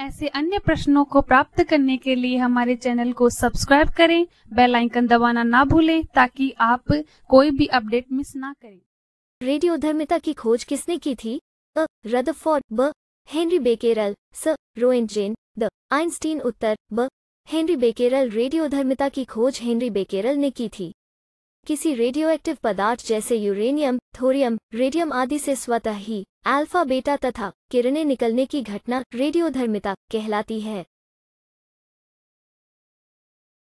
ऐसे अन्य प्रश्नों को प्राप्त करने के लिए हमारे चैनल को सब्सक्राइब करें बेल आइकन दबाना ना भूलें ताकि आप कोई भी अपडेट मिस ना करें रेडियो धर्मिता की खोज किसने की थी अ रदफोर्ड ब हेनरी बेकेरल स रोएन जेन द आइंस्टीन उत्तर ब हेनरी बेकेरल रेडियो धर्मिता की खोज हेनरी बेकेरल ने की थी किसी रेडियोएक्टिव पदार्थ जैसे यूरेनियम थोरियम रेडियम आदि से स्वतः ही अल्फा बेटा तथा किरणें निकलने की घटना रेडियोधर्मिता कहलाती है